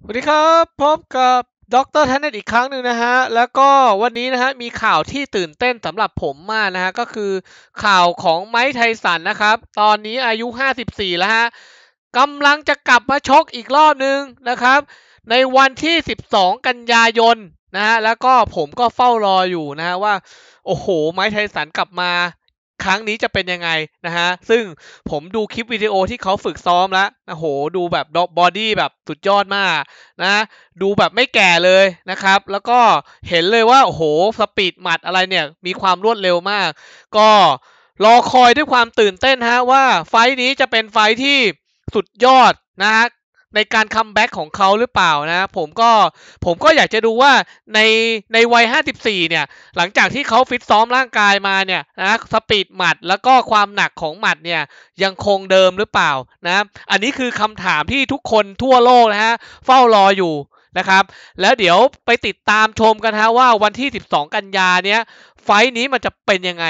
สวัสดีครับ พบกับดรทนเนตอีกครั้งหนึ่งนะฮะ แล้วก็วันนี้นะฮะ มีข่าวที่ตื่นเต้นสำหรับผมมากนะฮะ ก็คือข่าวของไมค์ไทสันนะครับ ตอนนี้อายุ 54 แล้วฮะกำลังจะกลับมาชกอีกรอบหนึ่งนะครับ ในวันที่ 12 กันยายนนะฮะ แล้วก็ผมก็เฝ้ารออยู่นะฮะว่า โอ้โห ไมค์ไทสันกลับมาครั้งนี้จะเป็นยังไงนะฮะ ซึ่งผมดูคลิปวิดีโอที่เขาฝึกซ้อมแล้วโอ้โห ดูแบบบอดี้แบบสุดยอดมากนะ ดูแบบไม่แก่เลยนะครับ แล้วก็เห็นเลยว่า โอ้โห สปีดหมัดอะไรเนี่ย มีความรวดเร็วมาก ก็รอคอยด้วยความตื่นเต้นฮะว่าไฟนี้จะเป็นไฟที่สุดยอดนะฮะในการคัมแบ็กของเขาหรือเปล่านะผมก็ผมก็อยากจะดูว่าในในวัย 54เนี่ยหลังจากที่เขาฟิตซ้อมร่างกายมาเนี่ยนะสปีดหมัดแล้วก็ความหนักของหมัดเนี่ยยังคงเดิมหรือเปล่านะอันนี้คือคำถามที่ทุกคนทั่วโลกนะฮะเฝ้ารออยู่นะครับ แล้วเดี๋ยวไปติดตามชมกันฮะว่าวันที่ 12 กันยาเนี้ยไฟนี้มันจะเป็นยังไง